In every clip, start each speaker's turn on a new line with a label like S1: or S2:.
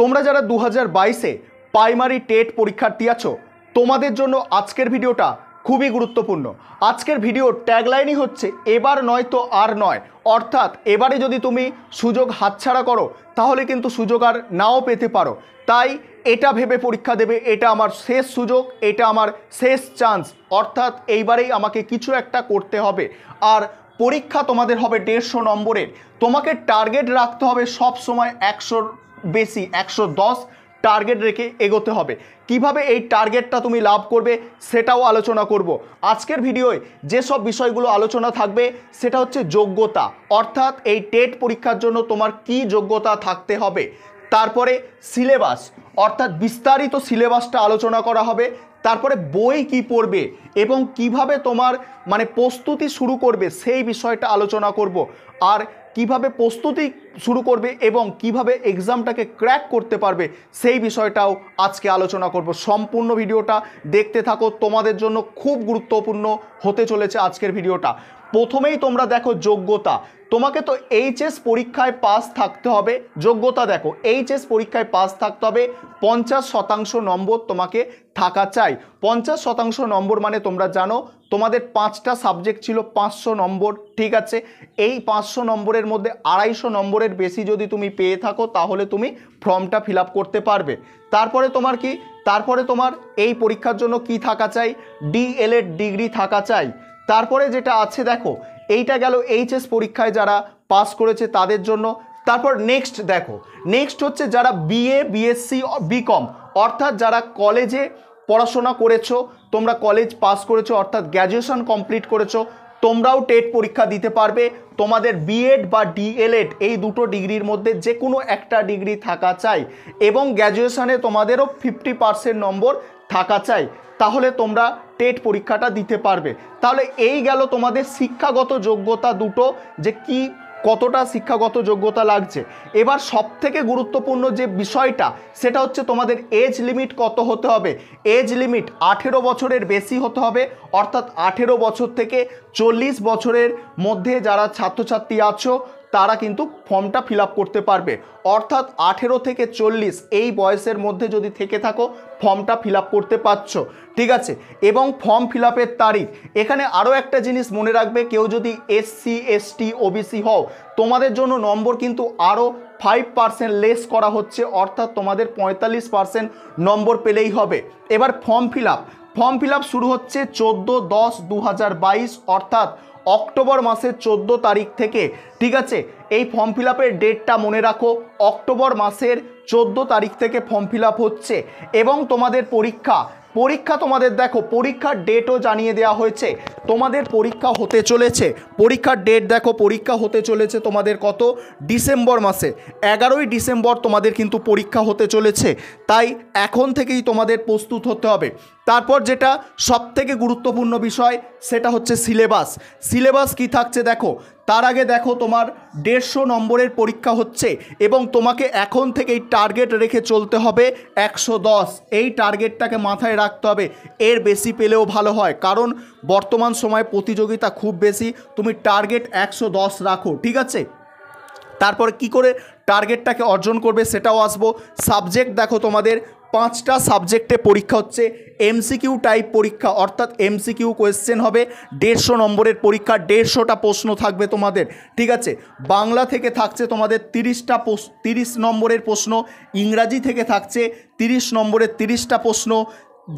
S1: তোমরা যারা দু হাজার বাইশে প্রাইমারি টেট পরীক্ষার্থী আছো তোমাদের জন্য আজকের ভিডিওটা খুবই গুরুত্বপূর্ণ আজকের ভিডিওর ট্যাগলাইনই হচ্ছে এবার নয় তো আর নয় অর্থাৎ এবারে যদি তুমি সুযোগ হাতছাড়া করো তাহলে কিন্তু সুযোগ আর নাও পেতে পারো তাই এটা ভেবে পরীক্ষা দেবে এটা আমার শেষ সুযোগ এটা আমার শেষ চান্স অর্থাৎ এইবারেই আমাকে কিছু একটা করতে হবে আর পরীক্ষা তোমাদের হবে দেড়শো নম্বরের তোমাকে টার্গেট রাখতে হবে সব সময় একশোর বেশি একশো টার্গেট রেখে এগোতে হবে কিভাবে এই টার্গেটটা তুমি লাভ করবে সেটাও আলোচনা করব আজকের ভিডিওয় যেসব বিষয়গুলো আলোচনা থাকবে সেটা হচ্ছে যোগ্যতা অর্থাৎ এই টেট পরীক্ষার জন্য তোমার কি যোগ্যতা থাকতে হবে তারপরে সিলেবাস অর্থাৎ বিস্তারিত সিলেবাসটা আলোচনা করা হবে তারপরে বই কি পড়বে এবং কিভাবে তোমার মানে প্রস্তুতি শুরু করবে সেই বিষয়টা আলোচনা করব আর কিভাবে প্রস্তুতি শুরু করবে এবং কিভাবে এক্সামটাকে ক্র্যাক করতে পারবে সেই বিষয়টাও আজকে আলোচনা করব সম্পূর্ণ ভিডিওটা দেখতে থাকো তোমাদের জন্য খুব গুরুত্বপূর্ণ হতে চলেছে আজকের ভিডিওটা প্রথমেই তোমরা দেখো যোগ্যতা তোমাকে তো এইচএস পরীক্ষায় পাস থাকতে হবে যোগ্যতা দেখো এইচএস পরীক্ষায় পাস থাকতে হবে পঞ্চাশ শতাংশ নম্বর তোমাকে থাকা চাই পঞ্চাশ শতাংশ নম্বর মানে তোমরা জানো তোমাদের পাঁচটা সাবজেক্ট ছিল পাঁচশো নম্বর ঠিক আছে এই পাঁচশো নম্বরের মধ্যে আড়াইশো নম্বরের বেশি যদি তুমি পেয়ে থাকো তাহলে তুমি ফর্মটা ফিল করতে পারবে তারপরে তোমার কি তারপরে তোমার এই পরীক্ষার জন্য কি থাকা চাই ডিএলএড ডিগ্রি থাকা চাই তারপরে যেটা আছে দেখো এইটা গেল এইচএস পরীক্ষায় যারা পাস করেছে তাদের জন্য তারপর নেক্সট দেখো নেক্সট হচ্ছে যারা বিএ বিএসসি বিকম অর্থাৎ যারা কলেজে পড়াশোনা করেছো তোমরা কলেজ পাস করেছো অর্থাৎ গ্র্যাজুয়েশন কমপ্লিট করেছো তোমরাও টেট পরীক্ষা দিতে পারবে তোমাদের বিএড বা ডিএলএড এই দুটো ডিগ্রির মধ্যে যে কোনো একটা ডিগ্রি থাকা চাই এবং গ্র্যাজুয়েশানে তোমাদেরও ফিফটি পার্সেন্ট নম্বর থাকা চাই তাহলে তোমরা টেট পরীক্ষাটা দিতে পারবে তাহলে এই গেল তোমাদের শিক্ষাগত যোগ্যতা দুটো যে কি কতটা শিক্ষাগত যোগ্যতা লাগছে এবার সব থেকে গুরুত্বপূর্ণ যে বিষয়টা সেটা হচ্ছে তোমাদের এজ লিমিট কত হতে হবে এজ লিমিট আঠেরো বছরের বেশি হতে হবে অর্থাৎ আঠেরো বছর থেকে চল্লিশ বছরের মধ্যে যারা ছাত্রছাত্রী আছো তারা কিন্তু ফর্মটা ফিল করতে পারবে অর্থাৎ আঠেরো থেকে চল্লিশ এই বয়সের মধ্যে যদি থেকে থাকো ফর্মটা ফিল করতে পারছো ঠিক আছে এবং ফর্ম ফিল তারিখ এখানে আরও একটা জিনিস মনে রাখবে কেউ যদি এসসি এসটি ওবিসি হও তোমাদের জন্য নম্বর কিন্তু আরও ফাইভ পার্সেন্ট লেস করা হচ্ছে অর্থাৎ তোমাদের পঁয়তাল্লিশ পার্সেন্ট নম্বর পেলেই হবে এবার ফর্ম ফিল ফর্ম ফিল শুরু হচ্ছে চোদ্দো দশ দু অর্থাৎ অক্টোবর মাসের চোদ্দো তারিখ থেকে ঠিক আছে এই ফর্ম ফিল ডেটটা মনে রাখো অক্টোবর মাসের চোদ্দো তারিখ থেকে ফর্ম ফিল হচ্ছে এবং তোমাদের পরীক্ষা পরীক্ষা তোমাদের দেখো পরীক্ষার ডেটও জানিয়ে দেওয়া হয়েছে তোমাদের পরীক্ষা হতে চলেছে পরীক্ষার ডেট দেখো পরীক্ষা হতে চলেছে তোমাদের কত ডিসেম্বর মাসে এগারোই ডিসেম্বর তোমাদের কিন্তু পরীক্ষা হতে চলেছে তাই এখন থেকেই তোমাদের প্রস্তুত হতে হবে তারপর যেটা সব থেকে গুরুত্বপূর্ণ বিষয় সেটা হচ্ছে সিলেবাস সিলেবাস কি থাকছে দেখো তার আগে দেখো তোমার দেড়শো নম্বরের পরীক্ষা হচ্ছে এবং তোমাকে এখন থেকেই টার্গেট রেখে চলতে হবে একশো দশ এই টার্গেটটাকে মাথায় রাখতে হবে এর বেশি পেলেও ভালো হয় কারণ বর্তমান সময়ে প্রতিযোগিতা খুব বেশি তুমি টার্গেট একশো দশ রাখো ঠিক আছে তারপর কি করে টার্গেটটাকে অর্জন করবে সেটাও আসবো সাবজেক্ট দেখো তোমাদের পাঁচটা সাবজেক্টে পরীক্ষা হচ্ছে এমসিকিউ টাইপ পরীক্ষা অর্থাৎ এমসিকিউ কোয়েশ্চেন হবে দেড়শো নম্বরের পরীক্ষা দেড়শোটা প্রশ্ন থাকবে তোমাদের ঠিক আছে বাংলা থেকে থাকছে তোমাদের তিরিশটা তিরিশ নম্বরের প্রশ্ন ইংরাজি থেকে থাকছে তিরিশ নম্বরের তিরিশটা প্রশ্ন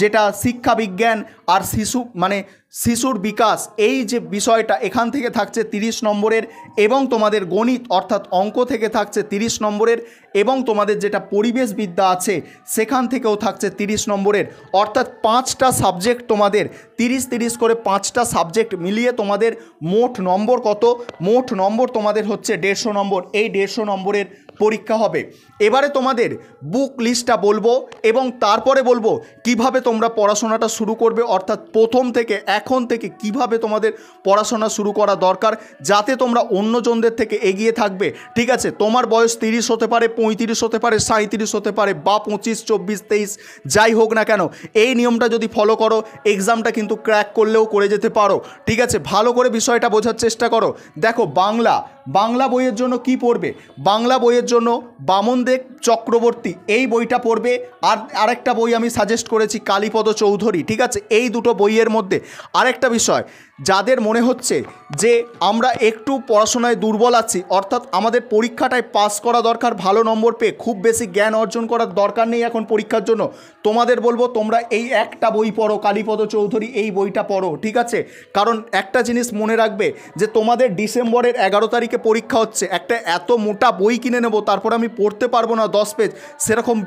S1: যেটা শিক্ষা বিজ্ঞান আর শিশু মানে শিশুর বিকাশ এই যে বিষয়টা এখান থেকে থাকছে 30 নম্বরের এবং তোমাদের গণিত অর্থাৎ অঙ্ক থেকে থাকছে 30 নম্বরের এবং তোমাদের যেটা পরিবেশ বিদ্যা আছে সেখান থেকেও থাকছে 30 নম্বরের অর্থাৎ পাঁচটা সাবজেক্ট তোমাদের 30 30 করে পাঁচটা সাবজেক্ট মিলিয়ে তোমাদের মোট নম্বর কত মোট নম্বর তোমাদের হচ্ছে দেড়শো নম্বর এই দেড়শো নম্বরের পরীক্ষা হবে এবারে তোমাদের বুক লিস্টটা বলবো এবং তারপরে বলবো কিভাবে তোমরা পড়াশোনাটা শুরু করবে অর্থাৎ প্রথম থেকে এখন থেকে কিভাবে তোমাদের পড়াশোনা শুরু করা দরকার যাতে তোমরা অন্যজনদের থেকে এগিয়ে থাকবে ঠিক আছে তোমার বয়স তিরিশ হতে পারে পঁয়ত্রিশ হতে পারে সাঁত্রিশ হতে পারে বা পঁচিশ চব্বিশ তেইশ যাই হোক না কেন এই নিয়মটা যদি ফলো করো এক্সামটা কিন্তু ক্র্যাক করলেও করে যেতে পারো ঠিক আছে ভালো করে বিষয়টা বোঝার চেষ্টা করো দেখো বাংলা বাংলা বইয়ের জন্য কি পড়বে বাংলা বইয়ের জন্য বামনদেব চক্রবর্তী এই বইটা পড়বে আর আরেকটা বই আমি সাজেস্ট করেছি কালীপদ চৌধুরী ঠিক আছে এই দুটো বইয়ের মধ্যে আরেকটা বিষয় যাদের মনে হচ্ছে যে আমরা একটু পড়াশোনায় দুর্বল আছি অর্থাৎ আমাদের পরীক্ষাটায় পাস করা দরকার ভালো নম্বর পেয়ে খুব বেশি জ্ঞান অর্জন করার দরকার নেই এখন পরীক্ষার জন্য তোমাদের বলবো তোমরা এই একটা বই পড়ো কালীপদ চৌধুরী এই বইটা পড়ো ঠিক আছে কারণ একটা জিনিস মনে রাখবে যে তোমাদের ডিসেম্বরের এগারো তারিখে পরীক্ষা হচ্ছে একটা এত মোটা বই কিনে নেবো তারপর আমি পড়তে পারবো না দশ পেজ সেরকম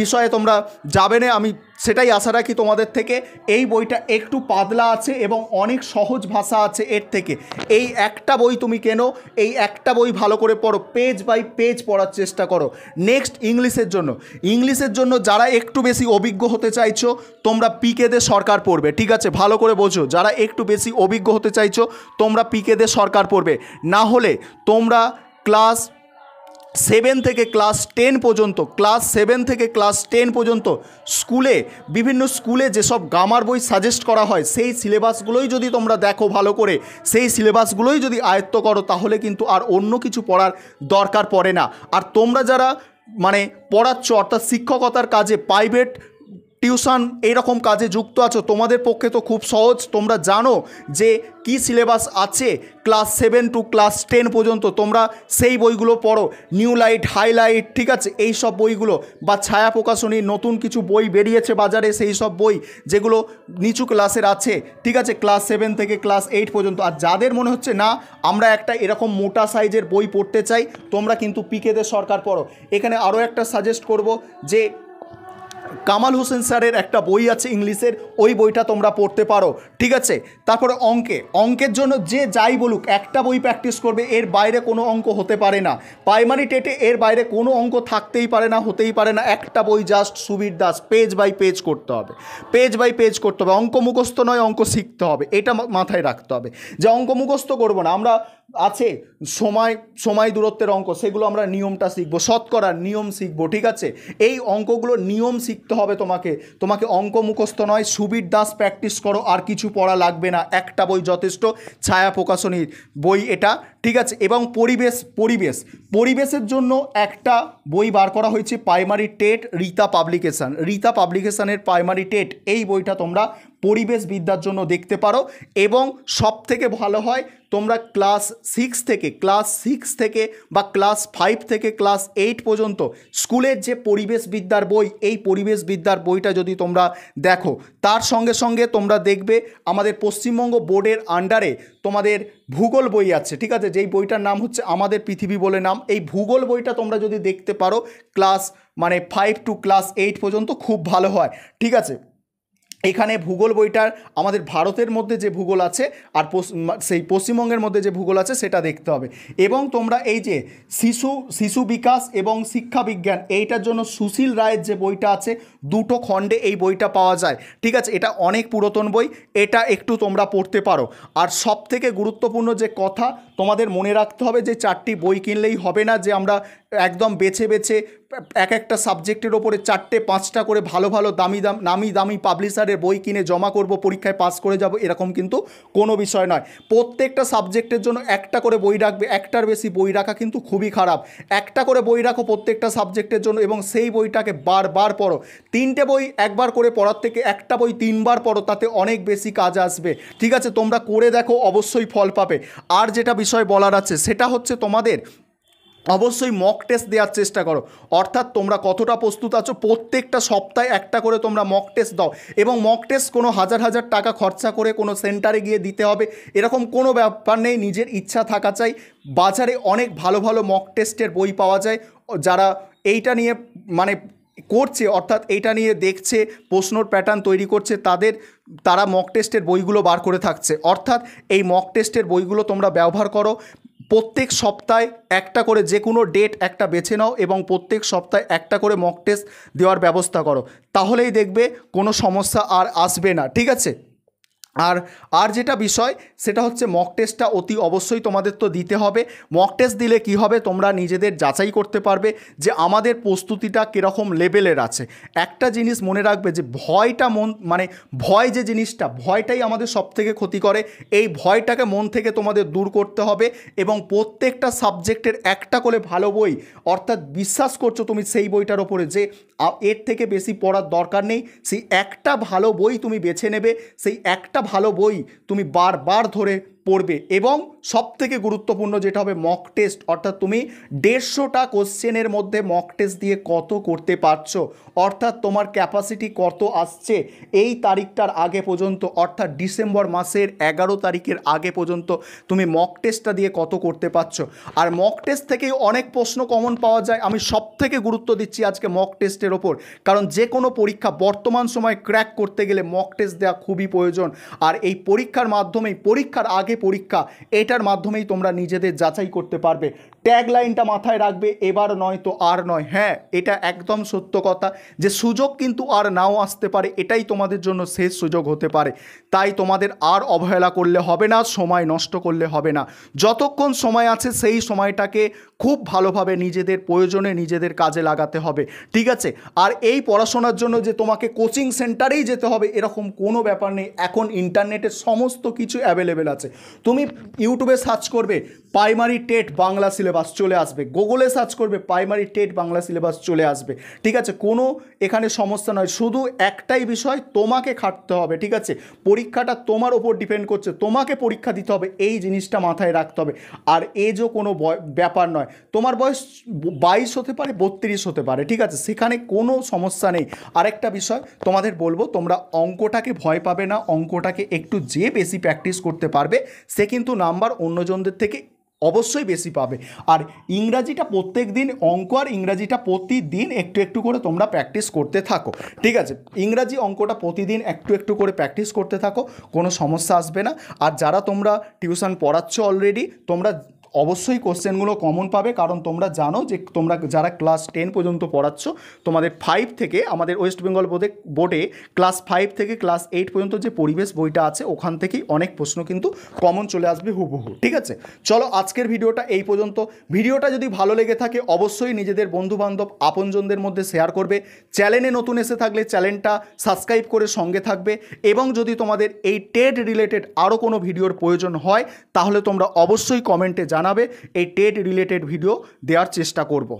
S1: বিষয়ে তোমরা যাবে না আমি সেটাই আশা রাখি তোমাদের থেকে এই বইটা একটু পাতলা আছে এবং অনেক সহজ ভাষা আছে এর থেকে এই একটা বই তুমি কেন এই একটা বই ভালো করে পড়ো পেজ বাই পেজ পড়ার চেষ্টা করো নেক্সট ইংলিশের জন্য ইংলিশের জন্য যারা একটু বেশি অভিজ্ঞ হতে চাইছো তোমরা পিকেদে সরকার পড়বে ঠিক আছে ভালো করে বোঝো যারা একটু বেশি অভিজ্ঞ হতে চাইছো তোমরা পিকেদে সরকার পড়বে না হলে তোমরা ক্লাস সেভেন থেকে ক্লাস টেন পর্যন্ত ক্লাস সেভেন থেকে ক্লাস টেন পর্যন্ত স্কুলে বিভিন্ন স্কুলে যেসব গ্রামার বই সাজেস্ট করা হয় সেই সিলেবাসগুলোই যদি তোমরা দেখো ভালো করে সেই সিলেবাসগুলোই যদি আয়ত্ত করো তাহলে কিন্তু আর অন্য কিছু পড়ার দরকার পড়ে না আর তোমরা যারা মানে পড়াচ্ছ অর্থাৎ শিক্ষকতার কাজে প্রাইভেট টিউশন এইরকম কাজে যুক্ত আছো তোমাদের পক্ষে তো খুব সহজ তোমরা জানো যে কি সিলেবাস আছে class seven to class ten পর্যন্ত তোমরা সেই বইগুলো পড়ো নিউ লাইট হাইলাইট ঠিক আছে এই সব বইগুলো বা ছায়া প্রকাশনী নতুন কিছু বই বেরিয়েছে বাজারে সেই সব বই যেগুলো নিচু ক্লাসের আছে ঠিক আছে ক্লাস সেভেন থেকে ক্লাস এইট পর্যন্ত আর যাদের মনে হচ্ছে না আমরা একটা এরকম মোটা সাইজের বই পড়তে চাই তোমরা কিন্তু পিকেদের সরকার পড়ো এখানে আরও একটা সাজেস্ট করব যে কামাল হোসেন স্যারের একটা বই আছে ইংলিশের ওই বইটা তোমরা পড়তে পারো ঠিক আছে তারপরে অঙ্কে অঙ্কের জন্য যে যাই বলুক একটা বই প্র্যাকটিস করবে এর বাইরে কোনো অঙ্ক হতে পারে না প্রাইমারি টেটে এর বাইরে কোনো অঙ্ক থাকতেই পারে না হতেই পারে না একটা বই just Subir Das page by page করতে হবে পেজ বাই পেজ করতে হবে অঙ্ক মুখস্থ নয় অঙ্ক শিখতে হবে এটা মাথায় রাখতে হবে যে অঙ্ক মুখস্থ করবো না আমরা আছে সময় সময় দূরত্বের অঙ্ক সেগুলো আমরা নিয়মটা শিখবো শতকরার নিয়ম শিখবো ঠিক আছে এই অঙ্কগুলো নিয়ম শিখ শিখতে হবে তোমাকে তোমাকে অঙ্ক মুখস্থ নয় সুবীর দাস প্র্যাকটিস করো আর কিছু পড়া লাগবে না একটা বই যথেষ্ট ছায়া প্রকাশনীর বই এটা ঠিক আছে এবং পরিবেশ পরিবেশ পরিবেশের জন্য একটা বই বার করা হয়েছে primary TET Rita publication Rita পাবলিকেশানের প্রাইমারি টেট এই বইটা তোমরা পরিবেশ বিদ্যার জন্য দেখতে পারো এবং সব থেকে ভালো হয় তোমরা ক্লাস সিক্স থেকে ক্লাস সিক্স থেকে বা ক্লাস ফাইভ থেকে ক্লাস এইট পর্যন্ত স্কুলের যে পরিবেশ বিদ্যার বই এই পরিবেশ বিদ্যার বইটা যদি তোমরা দেখো তার সঙ্গে সঙ্গে তোমরা দেখবে আমাদের পশ্চিমবঙ্গ বোর্ডের আন্ডারে তোমাদের ভূগোল বই আছে ঠিক আছে যেই বইটার নাম হচ্ছে আমাদের পৃথিবী বলে নাম এই ভূগোল বইটা তোমরা যদি দেখতে পারো ক্লাস মানে ফাইভ টু ক্লাস এইট পর্যন্ত খুব ভালো হয় ঠিক আছে এখানে ভূগোল বইটার আমাদের ভারতের মধ্যে যে ভূগোল আছে আর সেই পশ্চিমবঙ্গের মধ্যে যে ভূগোল আছে সেটা দেখতে হবে এবং তোমরা এই যে শিশু শিশু বিকাশ এবং শিক্ষা বিজ্ঞান এইটার জন্য সুশীল রায়ের যে বইটা আছে দুটো খণ্ডে এই বইটা পাওয়া যায় ঠিক আছে এটা অনেক পুরাতন বই এটা একটু তোমরা পড়তে পারো আর সব থেকে গুরুত্বপূর্ণ যে কথা তোমাদের মনে রাখতে হবে যে চারটি বই কিনলেই হবে না যে আমরা একদম বেছে বেছে এক একটা সাবজেক্টের ওপরে চারটে পাঁচটা করে ভালো ভালো দামি দাম নামি দামি পাবলিশারের বই কিনে জমা করব পরীক্ষায় পাস করে যাব এরকম কিন্তু কোনো বিষয় নয় প্রত্যেকটা সাবজেক্টের জন্য একটা করে বই রাখবে একটার বেশি বই রাখা কিন্তু খুবই খারাপ একটা করে বই রাখো প্রত্যেকটা সাবজেক্টের জন্য এবং সেই বইটাকে বারবার পড়ো তিনটে বই একবার করে পড়ার থেকে একটা বই তিনবার পড়ো তাতে অনেক বেশি কাজ আসবে ঠিক আছে তোমরা করে দেখো অবশ্যই ফল পাবে আর যেটা বিষয় বিষয় বলার আছে সেটা হচ্ছে তোমাদের অবশ্যই মক টেস্ট দেওয়ার চেষ্টা করো অর্থাৎ তোমরা কতটা প্রস্তুত আছো প্রত্যেকটা সপ্তাহে একটা করে তোমরা মক টেস্ট দাও এবং মক টেস্ট কোনো হাজার হাজার টাকা খরচা করে কোনো সেন্টারে গিয়ে দিতে হবে এরকম কোনো ব্যাপার নেই নিজের ইচ্ছা থাকা চাই বাজারে অনেক ভালো ভালো মক টেস্টের বই পাওয়া যায় যারা এইটা নিয়ে মানে করছে অর্থাৎ এটা নিয়ে দেখছে প্রশ্নর প্যাটার্ন তৈরি করছে তাদের তারা মক টেস্টের বইগুলো বার করে থাকছে অর্থাৎ এই মক টেস্টের বইগুলো তোমরা ব্যবহার করো প্রত্যেক সপ্তাহে একটা করে যে কোনো ডেট একটা বেছে নাও এবং প্রত্যেক সপ্তাহে একটা করে মক টেস্ট দেওয়ার ব্যবস্থা করো তাহলেই দেখবে কোনো সমস্যা আর আসবে না ঠিক আছে আর আর যেটা বিষয় সেটা হচ্ছে মক টেস্টটা অতি অবশ্যই তোমাদের তো দিতে হবে মক টেস্ট দিলে কি হবে তোমরা নিজেদের যাচাই করতে পারবে যে আমাদের প্রস্তুতিটা কীরকম লেভেলের আছে একটা জিনিস মনে রাখবে যে ভয়টা মন মানে ভয় যে জিনিসটা ভয়টাই আমাদের সব থেকে ক্ষতি করে এই ভয়টাকে মন থেকে তোমাদের দূর করতে হবে এবং প্রত্যেকটা সাবজেক্টের একটা করে ভালো বই অর্থাৎ বিশ্বাস করছো তুমি সেই বইটার ওপরে যে এর থেকে বেশি পড়ার দরকার নেই সেই একটা ভালো বই তুমি বেছে নেবে সেই একটা ভালো বই তুমি বারবার ধরে পড়বে এবং সবথেকে গুরুত্বপূর্ণ যেটা হবে মক টেস্ট অর্থাৎ তুমি দেড়শোটা কোশ্চেনের মধ্যে মক টেস্ট দিয়ে কত করতে পারছো অর্থাৎ তোমার ক্যাপাসিটি কত আসছে এই তারিখটার আগে পর্যন্ত অর্থাৎ ডিসেম্বর মাসের এগারো তারিখের আগে পর্যন্ত তুমি মক টেস্টটা দিয়ে কত করতে পারছো আর মক টেস্ট থেকেই অনেক প্রশ্ন কমন পাওয়া যায় আমি সব থেকে গুরুত্ব দিচ্ছি আজকে মক টেস্টের ওপর কারণ যে কোনো পরীক্ষা বর্তমান সময় ক্র্যাক করতে গেলে মক টেস্ট দেওয়া খুবই প্রয়োজন আর এই পরীক্ষার মাধ্যমেই পরীক্ষার আগে থাকে পরীক্ষা এটার মাধ্যমেই তোমরা নিজেদের যাচাই করতে পারবে ট্যাগ লাইনটা মাথায় রাখবে এবার নয় তো আর নয় হ্যাঁ এটা একদম সত্য কথা যে সুযোগ কিন্তু আর নাও আসতে পারে এটাই তোমাদের জন্য শেষ সুযোগ হতে পারে তাই তোমাদের আর অবহেলা করলে হবে না সময় নষ্ট করলে হবে না যতক্ষণ সময় আছে সেই সময়টাকে খুব ভালোভাবে নিজেদের প্রয়োজনে নিজেদের কাজে লাগাতে হবে ঠিক আছে আর এই পড়াশোনার জন্য যে তোমাকে কোচিং সেন্টারেই যেতে হবে এরকম কোনো ব্যাপার নেই এখন ইন্টারনেটে সমস্ত কিছু অ্যাভেলেবেল আছে তুমি ইউটিউবে সার্চ করবে প্রাইমারি টেট বাংলা সিলেবাস চলে আসবে গুগলে সার্চ করবে প্রাইমারি টেট বাংলা সিলেবাস চলে আসবে ঠিক আছে কোনো এখানে সমস্যা নয় শুধু একটাই বিষয় তোমাকে খাটতে হবে ঠিক আছে পরীক্ষাটা তোমার ওপর ডিপেন্ড করছে তোমাকে পরীক্ষা দিতে হবে এই জিনিসটা মাথায় রাখতে হবে আর এজও কোনো ব্যাপার নয় তোমার বয়স বাইশ হতে পারে বত্রিশ হতে পারে ঠিক আছে সেখানে কোনো সমস্যা নেই আরেকটা বিষয় তোমাদের বলবো তোমরা অঙ্কটাকে ভয় পাবে না অঙ্কটাকে একটু যে বেশি প্র্যাকটিস করতে পারবে সে কিন্তু নাম্বার অন্যজনদের থেকে অবশ্যই বেশি পাবে আর ইংরাজিটা প্রত্যেক দিন অঙ্ক আর ইংরাজিটা প্রতিদিন একটু একটু করে তোমরা প্র্যাকটিস করতে থাকো ঠিক আছে ইংরাজি অঙ্কটা প্রতিদিন একটু একটু করে প্র্যাকটিস করতে থাকো কোনো সমস্যা আসবে না আর যারা তোমরা টিউশন পড়াচ্ছ অলরেডি তোমরা অবশ্যই কোশ্চেনগুলো কমন পাবে কারণ তোমরা জানো যে তোমরা যারা ক্লাস টেন পর্যন্ত পড়াচ্ছ তোমাদের ফাইভ থেকে আমাদের ওয়েস্ট বেঙ্গল বোর্ডে বোর্ডে ক্লাস ফাইভ থেকে ক্লাস এইট পর্যন্ত যে পরিবেশ বইটা আছে ওখান থেকেই অনেক প্রশ্ন কিন্তু কমন চলে আসবে হুবহু ঠিক আছে চলো আজকের ভিডিওটা এই পর্যন্ত ভিডিওটা যদি ভালো লেগে থাকে অবশ্যই নিজেদের বন্ধুবান্ধব আপনজনদের মধ্যে শেয়ার করবে চ্যানেলে নতুন এসে থাকলে চ্যানেলটা সাবস্ক্রাইব করে সঙ্গে থাকবে এবং যদি তোমাদের এই টেড রিলেটেড আরও কোনো ভিডিওর প্রয়োজন হয় তাহলে তোমরা অবশ্যই কমেন্টে জানাবে জানাবে এই টেট রিলেটেড ভিডিও দেওয়ার চেষ্টা করব